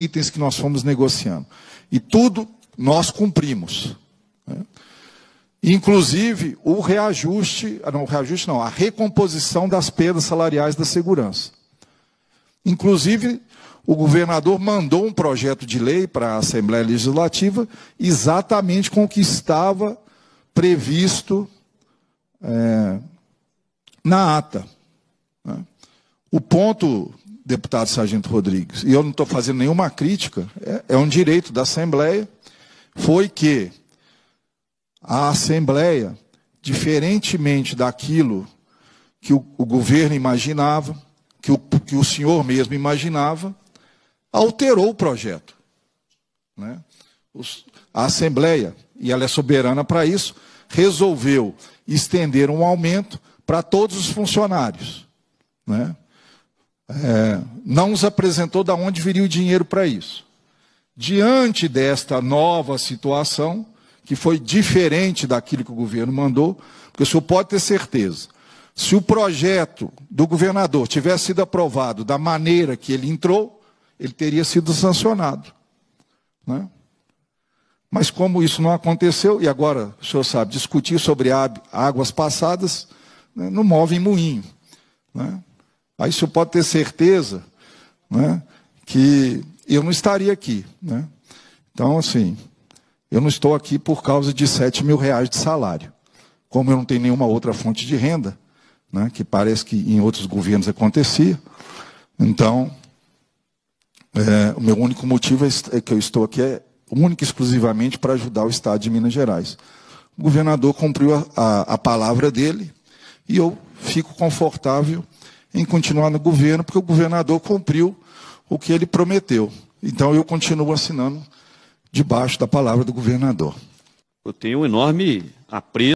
itens que nós fomos negociando. E tudo nós cumprimos. Né? Inclusive o reajuste, ah, não, o reajuste não, a recomposição das perdas salariais da segurança. Inclusive, o governador mandou um projeto de lei para a Assembleia Legislativa exatamente com o que estava previsto é, na ata. Né? O ponto deputado Sargento Rodrigues, e eu não estou fazendo nenhuma crítica, é, é um direito da Assembleia, foi que a Assembleia, diferentemente daquilo que o, o governo imaginava, que o, que o senhor mesmo imaginava, alterou o projeto. Né? Os, a Assembleia, e ela é soberana para isso, resolveu estender um aumento para todos os funcionários. Né? é, não nos apresentou de onde viria o dinheiro para isso. Diante desta nova situação, que foi diferente daquilo que o governo mandou, porque o senhor pode ter certeza, se o projeto do governador tivesse sido aprovado da maneira que ele entrou, ele teria sido sancionado. Né? Mas como isso não aconteceu, e agora o senhor sabe, discutir sobre águas passadas né, não move em moinho. Né? Aí o senhor pode ter certeza né, que eu não estaria aqui. Né? Então, assim, eu não estou aqui por causa de 7 mil reais de salário. Como eu não tenho nenhuma outra fonte de renda, né, que parece que em outros governos acontecia, então, é, o meu único motivo é, é que eu estou aqui é único e exclusivamente para ajudar o Estado de Minas Gerais. O governador cumpriu a, a, a palavra dele e eu fico confortável em continuar no governo, porque o governador cumpriu o que ele prometeu. Então eu continuo assinando debaixo da palavra do governador. Eu tenho um enorme apreço.